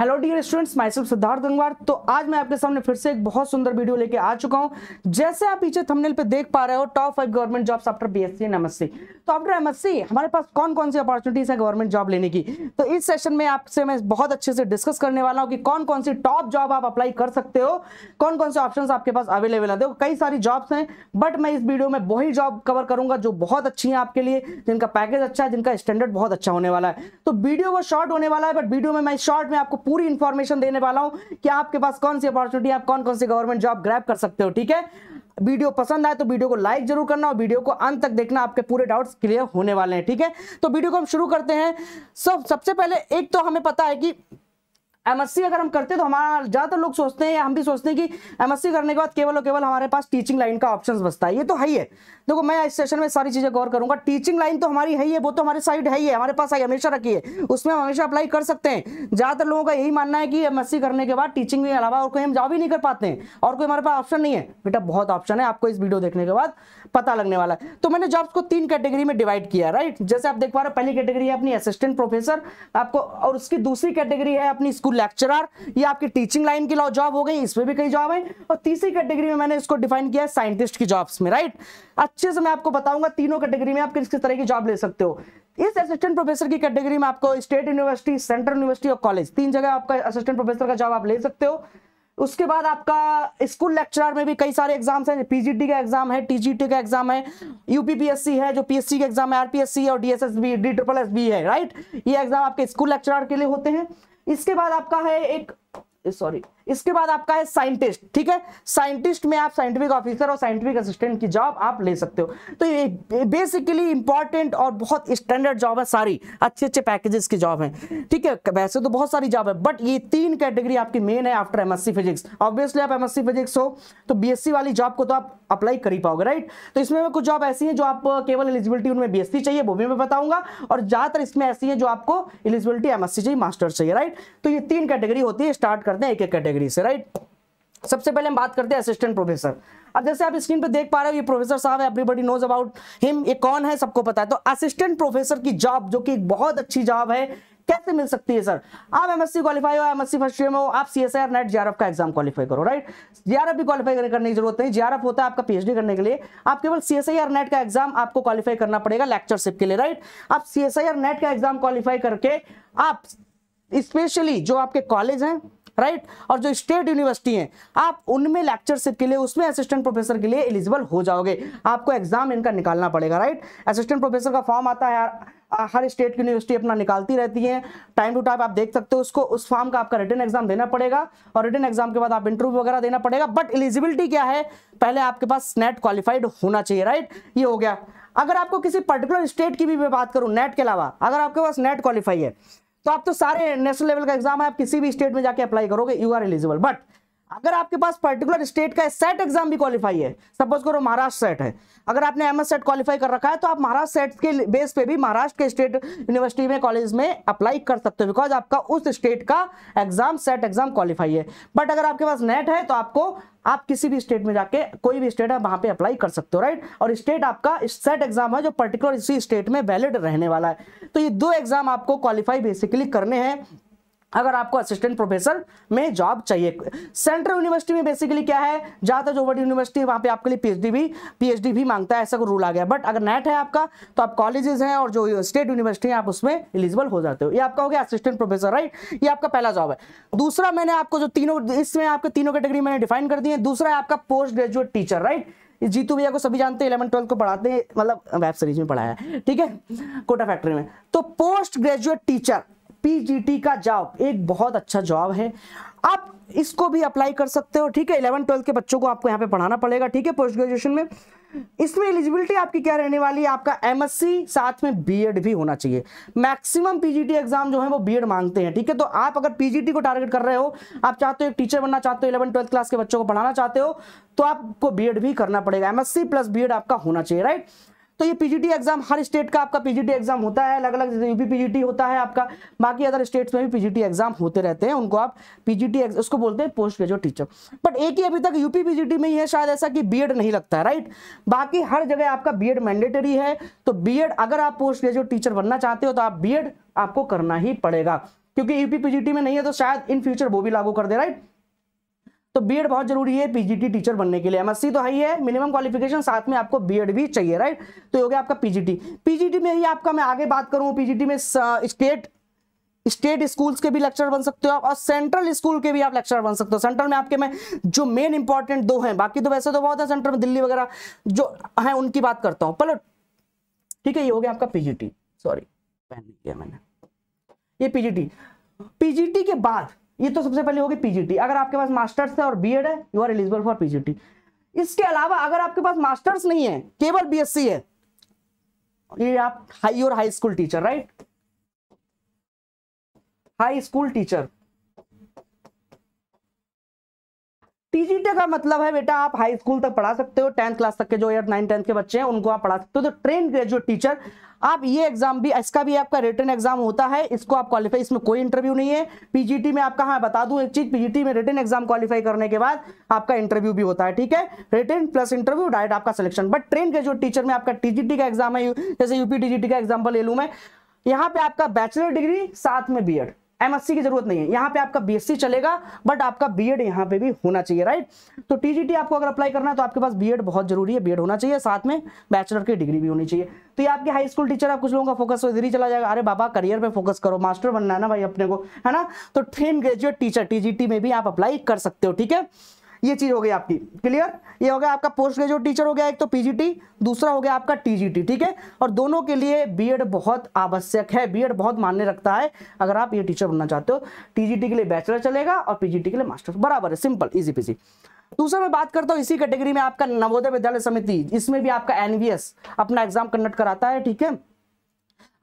hello dear students myself Siddharth Gangwar तो आज मैं आपके सामने फिर से एक बहुत सुंदर वीडियो लेके आ चुका हूं जैसे आप पीछे थंबनेल पे देख पा रहे हो top five government jobs after BSc and MSc तो आफ्टर एमएससी हमारे पास कौन कौन सी अपॉर्चुनिटीज है गवर्नमेंट जॉब लेने की तो इस सेशन में आपसे मैं बहुत अच्छे से डिस्कस करने वाला हूँ कि कौन कौन सी टॉप जॉब आप अप्लाई कर सकते हो कौन कौन से ऑप्शन आपके पास अवेलेबल है देखो कई सारी जॉब्स हैं बट मैं इस वीडियो में वही जॉब कवर करूंगा जो बहुत अच्छी है आपके लिए जिनका पैकेज अच्छा है जिनका स्टैंडर्ड बहुत अच्छा होने वाला है तो वीडियो वो शॉर्ट होने वाला है बट वीडियो में मैं शॉर्ट में आपको पूरी इंफॉर्मेशन देने वाला हूं कि आपके पास कौन सी अपॉर्चुनिटी आप कौन कौन सी गवर्नमेंट जॉब ग्रैप कर सकते हो ठीक है वीडियो पसंद आए तो वीडियो को लाइक जरूर करना और वीडियो को अंत तक देखना आपके पूरे डाउट्स क्लियर होने वाले हैं ठीक है तो वीडियो को हम शुरू करते हैं सब सबसे पहले एक तो हमें पता है कि एमएससी अगर हम करते तो हमारा ज़्यादातर लोग सोचते हैं हम भी सोचते हैं कि एमएससी करने के बाद केवल और केवल हमारे पास टीचिंग लाइन का ऑप्शन बचता है ये तो है ही है देखो मैं इस सेशन में सारी चीज़ें गौर करूंगा टीचिंग लाइन तो हमारी है ही है वो तो हमारे साइड है ही है हमारे पास आई हमेशा रखी है उसमें हम हमेशा अप्लाई कर सकते हैं ज़्यादातर लोगों का यही मानना है कि एम करने के बाद टीचिंग के अलावा और कोई हम जॉब ही नहीं कर पाते हैं और कोई हमारे पास ऑप्शन नहीं है बेटा बहुत ऑप्शन है आपको इस वीडियो देखने के बाद पता लगने वाला है तो मैंने जॉब्स को तीन कैटेगरी में डिवाइड किया राइट जैसे आप देख पा रहे हो पहली कैटेगरी है अपनी असिस्टेंट प्रोफेसर आपको और उसकी दूसरी कैटेगरी है अपनी स्कूल लेक्चरर ये आपकी टीचिंग लाइन की जॉब हो गई इसमें भी कई जॉब है और तीसरी कैटेगरी में मैंने इसको डिफाइन किया साइंटिस्ट की जॉब्स में राइट अच्छे से मैं आपको बताऊंगा तीनों कैटेगरी में आप किस किस तरह की जॉब ले सकते हो इस असिस्टेंट प्रोफेसर की कैटेगरी में आपको स्टेट यूनिवर्सिटी सेंट्रल यूनिवर्सिटी और कॉलेज तीन जगह आपका असिस्टेंट प्रोफेसर का जॉब आप ले सकते हो उसके बाद आपका स्कूल लेक्चरर में भी कई सारे एग्जाम्स हैं पीजीटी का एग्जाम है टीजीटी का एग्जाम है यूपीपीएससी है जो पीएससी का एग्जाम है आरपीएससी और DSSSB D triple S B है राइट ये एग्जाम आपके स्कूल लेक्चरर के लिए होते हैं इसके बाद आपका है एक सॉरी इसके बाद आपका है साइंटिस्ट ठीक है साइंटिस्ट में आप साइंटिफिक ऑफिसर और साइंटिफिक असिस्टेंट की जॉब आप ले सकते हो तो ये बेसिकली इंपॉर्टेंट और बहुत स्टैंडर्ड जॉब है सारी अच्छे अच्छे पैकेजेस की जॉब है ठीक है वैसे तो बहुत सारी जॉब है बट ये तीन कैटेगरी आपकी मेन है आफ्टर एमएससी फिजिक्स ऑब्वियसली आप एमएससी फिजिक्स हो तो बीएससी वाली जॉब को तो आप अप्लाई कर ही पाओगे राइट तो इसमें कुछ जॉब ऐसी है जो आप केवल एलिजिबिलिटी उनमें बीएससी चाहिए वो भी मैं बताऊंगा और ज्यादातर इसमें ऐसी है जो आपको एलिजिबिलिटी एमएससी चाहिए मास्टर चाहिए राइट तो ये तीन कैटेगरी होती है स्टार्ट करते हैं एक एक कैटेगरी कैटेगरी से राइट सबसे पहले हम बात करते हैं असिस्टेंट प्रोफेसर अब जैसे आप स्क्रीन पर देख पा रहे हो ये प्रोफेसर साहब है एवरीबडी नोज अबाउट हिम ये कौन है सबको पता है तो असिस्टेंट प्रोफेसर की जॉब जो कि बहुत अच्छी जॉब है कैसे मिल सकती है सर आप एमएससी क्वालिफाई हो एमएससी फर्स्ट ईयर में हो आप सीएसआर नेट जीआरएफ का एग्जाम क्वालिफाई करो राइट जीआरएफ भी क्वालिफाई करने की जरूरत नहीं जीआरएफ होता है आपका पीएचडी करने के लिए आप केवल सीएसआईआर नेट का एग्जाम आपको क्वालिफाई करना पड़ेगा लेक्चरशिप के लिए राइट आप सीएसआईआर नेट का एग्जाम क्वालिफाई करके आप स्पेशली जो आपके कॉलेज हैं राइट और जो स्टेट यूनिवर्सिटी है आप उनमें लेक्चरशिप के लिए उसमें असिस्टेंट प्रोफेसर के लिए एलिजिबल हो जाओगे आपको एग्जाम इनका निकालना पड़ेगा राइट असिस्टेंट प्रोफेसर का फॉर्म आता है हर स्टेट की यूनिवर्सिटी अपना निकालती रहती है टाइम टू टाइम आप देख सकते हो उसको उस फॉर्म का आपका रिटर्न एग्जाम देना पड़ेगा और रिटर्न एग्जाम के बाद आप इंटरव्यू वगैरह देना पड़ेगा बट एलिजिबिलिटी क्या है पहले आपके पास नेट क्वालिफाइड होना चाहिए राइट ये हो गया अगर आपको किसी पर्टिकुलर स्टेट की भी मैं बात करूँ नेट के अलावा अगर आपके पास नेट क्वालिफाई है तो आप तो सारे नेशनल लेवल का एग्जाम है आप किसी भी स्टेट में जाके अप्लाई करोगे यू आर एलिजिबल बट अगर आपके पास पर्टिकुलर स्टेट का सेट एग्जाम भी क्वालिफाई है सपोज करो महाराष्ट्र सेट है अगर आपने एम सेट क्वालिफाई कर रखा है तो आप महाराष्ट्र सेट के बेस पे भी महाराष्ट्र के स्टेट यूनिवर्सिटी में कॉलेज में अप्लाई कर सकते हो बिकॉज आपका उस स्टेट का एग्जाम सेट एग्जाम क्वालिफाई है बट अगर आपके पास नेट है तो आपको आप किसी भी स्टेट में जाके कोई भी स्टेट है वहां पे अप्लाई कर सकते हो राइट और स्टेट आपका सेट एग्जाम है जो पर्टिकुलर इसी स्टेट में वैलिड रहने वाला है तो ये दो एग्जाम आपको क्वालिफाई बेसिकली करने हैं अगर आपको असिस्टेंट प्रोफेसर में जॉब चाहिए सेंट्रल यूनिवर्सिटी में बेसिकली क्या है ज़्यादातर जो बड़ी यूनिवर्सिटी है वहाँ पे आपके लिए पीएचडी भी पीएचडी भी मांगता है ऐसा कोई रूल आ गया बट अगर नेट है आपका तो आप कॉलेजेस हैं और जो स्टेट यूनिवर्सिटी है आप उसमें एलिजिबल हो जाते हो ये आपका हो गया असिस्टेंट प्रोफेसर राइट ये आपका पहला जॉब है दूसरा मैंने आपको जो तीनों इसमें आपके तीनों कैटेगरी मैंने डिफाइन कर दी है दूसरा है आपका post graduate teacher right Jeetu भैया को सभी जानते हैं इलेवन ट्वेल्थ को पढ़ाते हैं मतलब वेब सीरीज में पढ़ाया है ठीक है कोटा फैक्ट्री में तो पोस्ट ग्रेजुएट टीचर पीजीटी का जॉब एक बहुत अच्छा जॉब है आप इसको भी अप्लाई कर सकते हो ठीक है इलेवन ट्वेल्थ के बच्चों को आपको यहाँ पे पढ़ाना पड़ेगा ठीक है पोस्ट ग्रेजुएशन में इसमें एलिजिबिलिटी आपकी क्या रहने वाली है आपका एमएससी साथ में बीएड भी होना चाहिए मैक्सिमम पीजीटी एग्जाम जो है वो बीएड मांगते हैं ठीक है तो आप अगर पीजीटी को टारगेट कर रहे हो आप चाहते हो एक टीचर बनना चाहते हो इलेवन ट्वेल्थ क्लास के बच्चों को पढ़ाना चाहते हो तो आपको बीएड भी करना पड़ेगा एमएससी प्लस बीएड आपका होना चाहिए राइट तो ये पीजीटी एग्जाम हर स्टेट का आपका पीजीटी एग्जाम होता है अलग अलग जैसे यूपी पीजीटी होता है आपका बाकी अदर स्टेट्स में भी पीजीटी एग्जाम होते रहते हैं उनको आप पीजीटी उसको बोलते हैं पोस्ट ग्रेजुएट टीचर बट एक ही अभी तक यूपी पीजीटी में ही है शायद ऐसा कि बी नहीं लगता है राइट बाकी हर जगह आपका एड मैंडेटरी है तो बी अगर आप पोस्ट ग्रेजुएट टीचर बनना चाहते हो तो आप बी आपको करना ही पड़ेगा क्योंकि यूपी पीजीटी में नहीं है तो शायद इन फ्यूचर वो भी लागू कर दे राइट तो बी बहुत जरूरी है पीजीटी टीचर बनने के लिए एमएससी तो हाई है मिनिमम क्वालिफिकेशन साथ में आपको बी भी चाहिए राइट तो हो गया आपका पीजीटी पीजीटी में ही आपका मैं आगे बात करूं पीजीटी में स्टेट स्टेट स्कूल्स के भी लेक्चर बन सकते हो आप और सेंट्रल स्कूल के भी आप लेक्चर बन सकते हो सेंट्रल में आपके मैं जो मेन इंपॉर्टेंट दो हैं बाकी तो वैसे तो बहुत है सेंट्रल में दिल्ली वगैरह जो है उनकी बात करता हूं पर ठीक है ये हो गया आपका पीजीटी सॉरी पहन किया मैंने ये पीजीटी पीजीटी के बाद ये तो सबसे पहले होगी पीजीटी अगर आपके पास मास्टर्स है और बीएड है you are eligible for PGT इसके अलावा अगर आपके पास मास्टर्स नहीं है केवल बीएससी है ये आप हाई और high school teacher right high school teacher TGT का मतलब है बेटा आप हाई स्कूल तक पढ़ा सकते हो टेंथ क्लास तक के जो एट नाइन टेंथ के बच्चे हैं उनको आप पढ़ा सकते हो तो ट्रेन ग्रेजुएट टीचर आप ये एग्जाम भी इसका भी आपका रिटर्न एग्जाम होता है इसको आप क्वालिफाई इसमें कोई इंटरव्यू नहीं है पीजीटी में आपका हाँ बता दूं एक चीज पीजीटी में रिटर्न एग्जाम क्वालिफाई करने के बाद आपका इंटरव्यू भी होता है ठीक है रिटर्न प्लस इंटरव्यू डायरेक्ट आपका selection but trained graduate teacher में आपका टीजीटी का एग्जाम है जैसे यूपी टीजीटी का एग्जाम्पल ले लू मैं यहाँ पे आपका बैचलर डिग्री साथ में बी एमएससी की जरूरत नहीं है यहाँ पे आपका बीएससी चलेगा बट आपका बीएड यहाँ पे भी होना चाहिए राइट तो टीजीटी आपको अगर अप्लाई करना है तो आपके पास बीएड बहुत जरूरी है बीएड होना चाहिए साथ में बैचलर की डिग्री भी होनी चाहिए तो ये आपके हाई स्कूल टीचर आप कुछ लोगों का फोकस तो इधर ही चला जाएगा अरे बाबा करियर पे फोकस करो मास्टर बनना है ना भाई अपने को है ना तो ट्रेन ग्रेजुएट टीचर टीजीटी में भी आप अप्लाई कर सकते हो ठीक है ये चीज हो गई आपकी क्लियर ये हो गया आपका पोस्ट ग्रेजुएट टीचर हो गया एक तो पीजीटी दूसरा हो गया आपका टीजीटी ठीक है और दोनों के लिए बीएड बहुत आवश्यक है बीएड बहुत मान्य रखता है अगर आप ये टीचर बनना चाहते हो टीजीटी के लिए बैचलर चलेगा और पीजीटी के लिए मास्टर बराबर है सिंपल इजी पीजी दूसरा मैं बात करता हूँ इसी कैटेगरी में आपका नवोदय विद्यालय समिति इसमें भी आपका एनवीएस अपना एग्जाम कंडक्ट कराता है ठीक है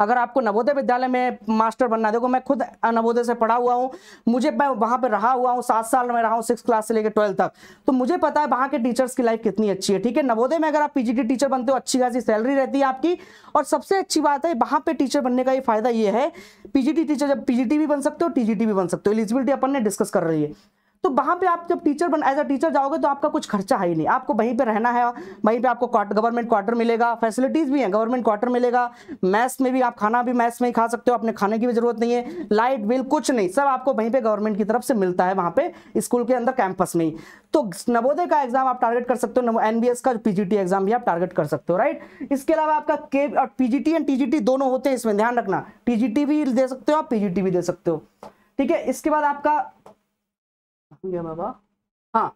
अगर आपको नवोदय विद्यालय में मास्टर बनना देखो मैं खुद नवोदय से पढ़ा हुआ हूँ मुझे मैं वहाँ पर रहा हुआ हूँ सात साल में रहा हूँ सिक्स क्लास से लेकर ट्वेल्थ तक तो मुझे पता है वहाँ के टीचर्स की लाइफ कितनी अच्छी है ठीक है नवोदय में अगर आप पीजीटी टीचर बनते हो अच्छी खासी सैलरी रहती है आपकी और सबसे अच्छी बात है वहाँ पर टीचर बनने का ये फायदा ये है पीजीटी टीचर जब पीजीटी भी बन सकते हो टीजीटी भी बन सकते हो एलिजिबिलिटी अपन ने डिस्कस कर रही है तो वहां पे आप जब टीचर बन एज अ टीचर जाओगे तो आपका कुछ खर्चा है ही नहीं आपको वहीं पे रहना है वहीं पे आपको गवर्नमेंट क्वार्टर मिलेगा फैसिलिटीज़ भी हैं गवर्नमेंट क्वार्टर मिलेगा मैथ्स में भी आप खाना भी मैथ्स में ही खा सकते हो अपने खाने की भी जरूरत नहीं है लाइट बिल कुछ नहीं सब आपको वहीं पर गवर्नमेंट की तरफ से मिलता है वहाँ पे स्कूल के अंदर कैंपस में ही तो नवोदय का एग्जाम आप टारगेट कर सकते हो एन का पीजीटी एग्जाम भी आप टारगेट कर सकते हो राइट इसके अलावा आपका के पीजीटी एंड टीजीटी दोनों होते हैं इसमें ध्यान रखना टीजीटी भी दे सकते हो आप पीजीटी भी दे सकते हो ठीक है इसके बाद आपका बाबा हाँ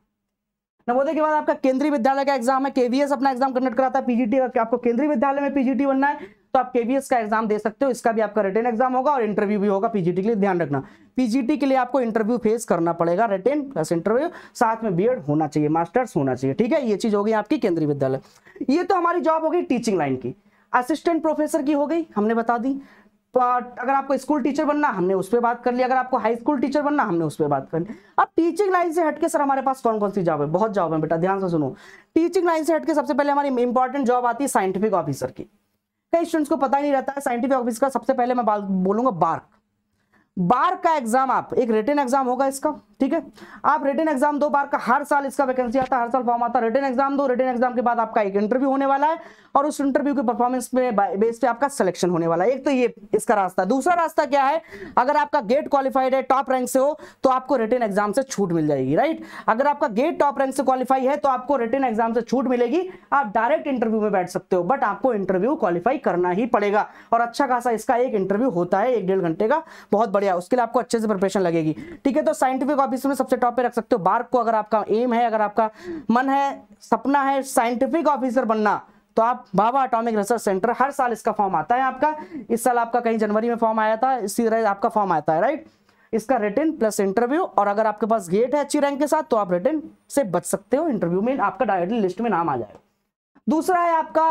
नवोदय के बाद आपका केंद्रीय विद्यालय का एग्जाम है केवीएस अपना एग्जाम कंडक्ट कराता है पीजीटी आपको केंद्रीय विद्यालय में पीजीटी बनना है तो आप केवीएस का एग्जाम दे सकते हो इसका भी आपका रिटेन एग्जाम होगा और इंटरव्यू भी होगा पीजीटी के लिए ध्यान रखना पीजीटी के लिए आपको इंटरव्यू फेस करना पड़ेगा रिटेन प्लस इंटरव्यू साथ में बी होना चाहिए मास्टर्स होना चाहिए ठीक है ये चीज होगी आपकी केंद्रीय विद्यालय ये तो हमारी जॉब होगी टीचिंग लाइन की असिस्टेंट प्रोफेसर की हो गई हमने बता दी अगर आपको स्कूल टीचर बनना हमने उस पर बात कर ली अगर आपको हाई स्कूल टीचर बनना हमने उस पर बात कर लिया अब टीचिंग लाइन से हटके सर हमारे पास कौन कौन सी जॉब है बहुत जॉब है बेटा ध्यान से सुनो टीचिंग लाइन से हटके सबसे पहले हमारी इंपॉर्टेंट जॉब आती है साइंटिफिक ऑफिसर की कई स्टूडेंट्स को पता ही नहीं रहता है साइंटिफिक ऑफिसर का सबसे पहले मैं बोलूंगा बार्क बार्क का एग्जाम आप एक रिटर्न एग्जाम होगा इसका ठीक है आप रिटर्न एग्जाम दो बार का हर साल इसका वैकेंसी आता है हर साल फॉर्म आता है रिटर्न एग्जाम दो रिटर्न एग्जाम के बाद आपका एक इंटरव्यू होने वाला है और उस इंटरव्यू के परफॉर्मेंस पे बेस पे आपका सिलेक्शन होने वाला है एक तो ये इसका रास्ता है दूसरा रास्ता क्या है अगर आपका गेट क्वालिफाइड है टॉप रैंक से हो तो आपको रिटर्न एग्जाम से छूट मिल जाएगी राइट अगर आपका गेट टॉप रैंक से क्वालिफाई है तो आपको रिटर्न एग्जाम से छूट मिलेगी आप डायरेक्ट इंटरव्यू में बैठ सकते हो बट आपको इंटरव्यू क्वालिफाई करना ही पड़ेगा और अच्छा खासा इसका एक इंटरव्यू होता है एक डेढ़ घंटे का बहुत बढ़िया उसके लिए आपको अच्छे से प्रिपरेशन लगेगी ठीक है तो साइंटिफिक आप इसमें सबसे टॉप पे रख सकते हो बार्क को अगर आपका एम है अगर आपका मन है सपना है साइंटिफिक ऑफिसर बनना तो आप बाबा एटॉमिक रिसर्च सेंटर हर साल इसका फॉर्म आता है आपका इस साल आपका कहीं जनवरी में फॉर्म आया था इसी तरह आपका फॉर्म आता है राइट इसका रिटर्न प्लस इंटरव्यू और अगर आपके पास गेट है अच्छी रैंक के साथ तो आप रिटर्न से बच सकते हो इंटरव्यू में आपका डायरेक्टली लिस्ट में नाम आ जाएगा दूसरा है आपका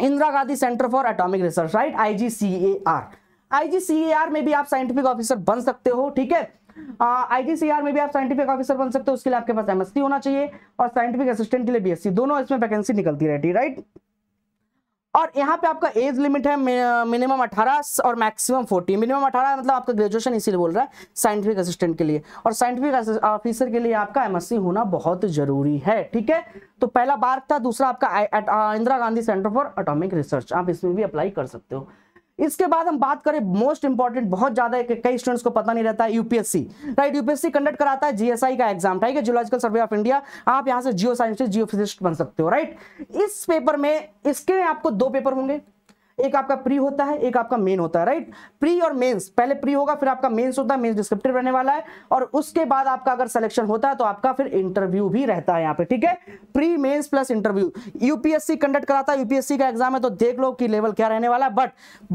Indira Gandhi centre for atomic research right IGCAR IGCAR में भी आप साइंटिफिक ऑफिसर बन सकते हो ठीक है आईजीसीआर में भी आप साइंटिफिक ऑफिसर बन सकते हो उसके लिए आपके पास एमएससी होना चाहिए और साइंटिफिक असिस्टेंट के लिए बीएससी दोनों इसमें वैकेंसी निकलती रहती है राइट और यहाँ पे आपका एज लिमिट है मिनिमम 18 और मैक्सिमम 40 मिनिमम 18 मतलब आपका ग्रेजुएशन इसीलिए बोल रहा है साइंटिफिक असिस्टेंट के लिए और साइंटिफिक ऑफिसर के लिए आपका एमएससी होना बहुत जरूरी है ठीक है तो पहला बार था दूसरा आपका Indira Gandhi centre for atomic research आप इसमें भी अप्लाई कर सकते हो इसके बाद हम बात करें मोस्ट इंपॉर्टेंट बहुत ज्यादा कई स्टूडेंट्स को पता नहीं रहता है यूपीएससी राइट यूपीएससी कंडक्ट कराता है जीएसआई का एग्जाम ठीक है जियोलॉजिकल सर्वे ऑफ इंडिया आप यहां से जियो साइंस जियो बन सकते हो राइट इस पेपर में इसके आपको दो पेपर होंगे एक आपका प्री होता है एक आपका मेन होता है राइट प्री और मेंस पहले प्री होगा फिर आपका मेंस होता है मेंस डिस्क्रिप्टिव रहने वाला है और उसके बाद आपका अगर सिलेक्शन होता है तो आपका फिर इंटरव्यू भी रहता है यहाँ पे ठीक है pre mains plus interview UPSC conduct कराता है यूपीएससी का एग्जाम है तो देख लो कि लेवल क्या रहने वाला है बट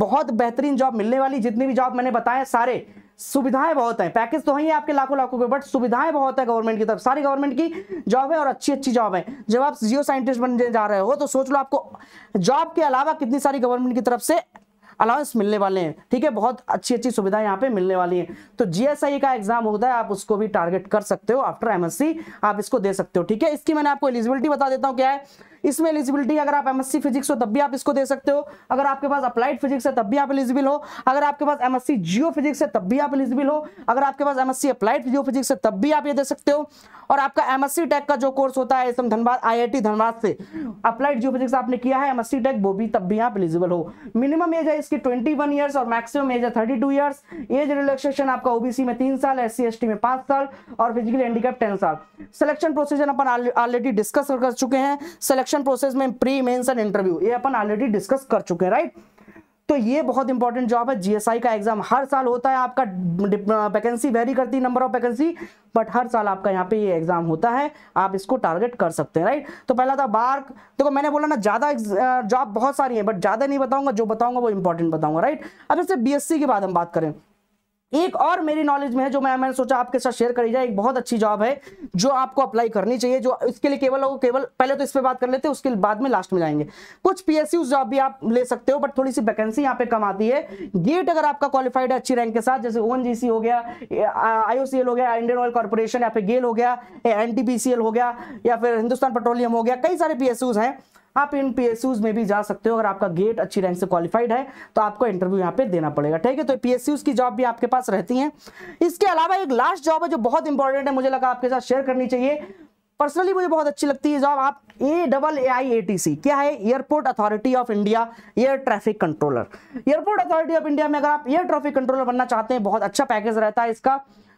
बहुत बेहतरीन जॉब मिलने वाली जितनी भी जॉब मैंने बताए सारे सुविधाएं बहुत हैं पैकेज तो हैं आपके लाखों लाखों के बट सुविधाएं बहुत है गवर्नमेंट की तरफ सारी गवर्नमेंट की जॉब है और अच्छी अच्छी जॉब है जब आप जियो साइंटिस्ट बनने जा रहे हो तो सोच लो आपको जॉब के अलावा कितनी सारी गवर्नमेंट की तरफ से अलाउंस मिलने वाले हैं ठीक है बहुत अच्छी अच्छी सुविधाएं यहाँ पे मिलने वाली हैं तो जीएसआई का एग्जाम होता है आप उसको भी टारगेट कर सकते हो आफ्टर एमएससी आप इसको दे सकते हो ठीक है इसकी मैंने आपको एलिजिबिलिटी बता देता हूँ क्या है इसमें एलिजिबिलिटी अगर आप एमएससी फिजिक्स हो तब भी आप इसको दे सकते हो अगर आपके पास अप्लाइड फिजिक्स है तब भी आप एलिजिबल हो अगर आपके पास एमएससी जियो फिजिक्स है तब भी आप एलिजिबल हो अगर आपके पास एमएससी अप्लाइड जियो फिजिक्स है तब भी आप ये दे सकते हो और आपका एमएससी टेक का जो कोर्स होता है धनबाद आई धनबाद से अप्लाइड जियो फिजिक्स आपने किया है एमएससी टेक वो भी तब भी आप एलिजिबल हो मिनिमम एज है इसकी ट्वेंटी वन और मैक्सिमम एज है थर्टी टू एज रिलेक्सेशन आपका ओबीसी में तीन साल एस सी में पांच साल और फिजिकली हैंडीकेप टेन साल सिलेक्शन प्रोसीजर अपन ऑलरेडी डिस्कस कर चुके हैं सिलेक्शन सिलेक्शन प्रोसेस में प्री मेन्स एंड इंटरव्यू ये अपन ऑलरेडी डिस्कस कर चुके हैं राइट तो ये बहुत इंपॉर्टेंट जॉब है जीएसआई का एग्जाम हर साल होता है आपका वैकेंसी वेरी करती नंबर ऑफ वैकेंसी बट हर साल आपका यहाँ पे ये एग्जाम होता है आप इसको टारगेट कर सकते हैं राइट तो पहला था बार देखो तो मैंने बोला ना ज्यादा जॉब बहुत सारी है बट ज्यादा नहीं बताऊंगा जो बताऊंगा वो इंपॉर्टेंट बताऊंगा राइट अब इससे बी की बात हम बात करें एक और मेरी नॉलेज में है जो मैं मैंने सोचा आपके साथ शेयर करी जाए एक बहुत अच्छी जॉब है जो आपको अप्लाई करनी चाहिए जो इसके लिए केवल केवल पहले तो इस पर बात कर लेते हैं उसके बाद में लास्ट में जाएंगे कुछ पीएसयू जॉब भी आप ले सकते हो बट थोड़ी सी वैकेंसी यहाँ पे कम आती है गेट अगर आपका क्वालिफाइड है अच्छी रैंक के साथ जैसे ओन हो गया आईओसीएल हो गया इंडियन ऑयल कॉर्पोरेशन या फिर गेल हो गया एन हो गया या फिर हिंदुस्तान पेट्रोलियम हो गया कई सारे पीएसयूज हैं आप इन पी में भी जा सकते हो अगर आपका गेट अच्छी रैंक से क्वालिफाइड है तो आपको इंटरव्यू यहाँ पे देना पड़ेगा ठीक है तो पी की जॉब भी आपके पास रहती है इसके अलावा एक लास्ट जॉब है जो बहुत इंपॉर्टेंट है मुझे लगा आपके साथ शेयर करनी चाहिए पर्सनली मुझे बहुत अच्छी लगती है जॉब आप A double A I A T C क्या है airport authority of India air traffic controller airport authority of India में अगर आप एयर ट्रैफिक कंट्रोलर बनना चाहते हैं बहुत अच्छा पैकेज रहता है इसका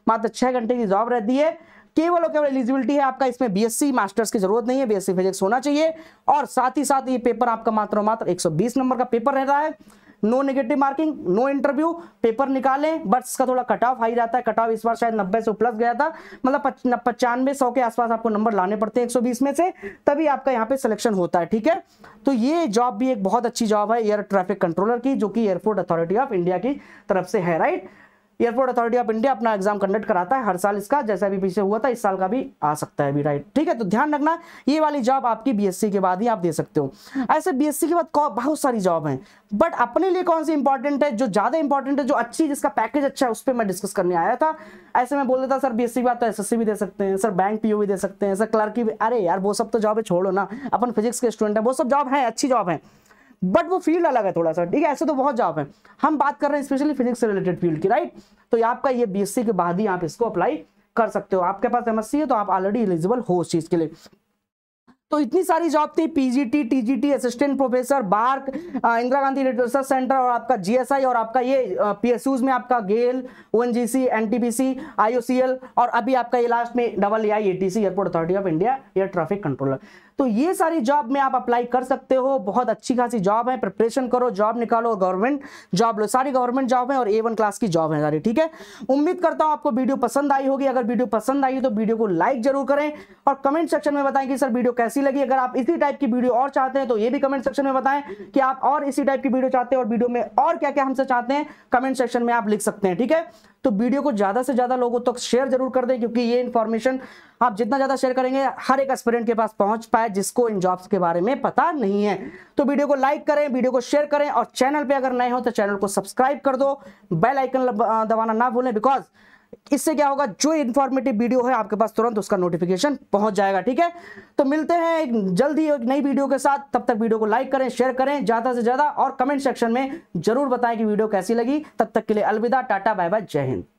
मात्र छह घंटे की जॉब रहती है केवल और केवल एलिजिबिलिटी है आपका इसमें बीएससी मास्टर्स की जरूरत नहीं है बीएससी फिजिक्स होना चाहिए और साथ ही साथ ये पेपर आपका मात्र मात्र 120 नंबर का पेपर रहता है no negative marking no interview paper निकालें बट इसका थोड़ा कट ऑफ हाई रहता है कट ऑफ इस बार शायद नब्बे से प्लस गया था मतलब पचानवे सौ के आसपास आपको नंबर लाने पड़ते हैं 120 में से तभी आपका यहाँ पे सिलेक्शन होता है ठीक है तो ये जॉब भी एक बहुत अच्छी जॉब है एयर ट्रैफिक कंट्रोलर की जो कि एयरपोर्ट अथॉरिटी ऑफ इंडिया की तरफ से है right airport authority of India अपना एग्जाम कंडक्ट कराता है हर साल इसका जैसे अभी पीछे हुआ था इस साल का भी आ सकता है अभी राइट ठीक है तो ध्यान रखना ये वाली जॉब आपकी बीएससी के बाद ही आप दे सकते हो ऐसे बीएससी के बाद बहुत सारी जॉब हैं बट अपने लिए कौन सी इंपॉर्टेंट है जो ज्यादा इंपॉर्टेंट है जो अच्छी जिसका पैकेज अच्छा है उस पर मैं डिस्कस करने आया था ऐसे में बोल देता सर बी के बाद तो एस भी दे सकते हैं सर बैंक पीओ भी दे सकते हैं सर क्लर्क भी अरे यार वो सब तो जॉब है छोड़ो ना अपन फिजिक्स के स्टूडेंट है वो सब जॉब है अच्छी जॉब है बट वो फील्ड अलग है थोड़ा सा ठीक है ऐसे तो बहुत जॉब है हम बात कर रहे हैं स्पेशली फिजिक्स से रिलेटेड फील्ड की राइट तो आपका ये बीएससी के बाद ही आप इसको अप्लाई कर सकते हो आपके पास एमएससी है तो आप ऑलरेडी एलिजिबल हो उस चीज के लिए तो इतनी सारी जॉब थी PGT TGT assistant professor BARC Indira Gandhi research centre और आपका जीएसआई और आपका ये पीएसयूज में आपका गेल ओएनजीसी एनटीपीसी आईओसीएल और अभी आपका ये लास्ट में double I airport authority of India air traffic controller तो ये सारी जॉब में आप अप्लाई कर सकते हो बहुत अच्छी खासी जॉब है प्रिपरेशन करो जॉब निकालो गवर्नमेंट जॉब लो सारी गवर्नमेंट जॉब है और ए वन क्लास की जॉब है सारी ठीक है उम्मीद करता हूं आपको वीडियो पसंद आई होगी अगर वीडियो पसंद आई तो वीडियो को लाइक जरूर करें और कमेंट सेक्शन में बताएं कि सर वीडियो कैसी लगी अगर आप इसी टाइप की वीडियो और चाहते हैं तो ये भी कमेंट सेक्शन में बताएं कि आप और इसी टाइप की वीडियो चाहते हैं और वीडियो में और क्या क्या हमसे चाहते हैं कमेंट सेक्शन में आप लिख सकते हैं ठीक है तो वीडियो को ज़्यादा से ज़्यादा लोगों तक तो शेयर जरूर कर दें क्योंकि ये इन्फॉर्मेशन आप जितना ज़्यादा शेयर करेंगे हर एक एस्पिरेंट के पास पहुंच पाए जिसको इन जॉब्स के बारे में पता नहीं है तो वीडियो को लाइक करें वीडियो को शेयर करें और चैनल पर अगर नए हो तो चैनल को सब्सक्राइब कर दो बेल आइकन दबाना ना भूलें बिकॉज इससे क्या होगा जो इन्फॉर्मेटिव वीडियो है आपके पास तुरंत उसका नोटिफिकेशन पहुंच जाएगा ठीक है तो मिलते हैं एक जल्द ही एक नई वीडियो के साथ तब तक वीडियो को लाइक करें शेयर करें ज़्यादा से ज़्यादा और कमेंट सेक्शन में जरूर बताएं कि वीडियो कैसी लगी तब तक के लिए अलविदा टाटा बाय बाय जय हिंद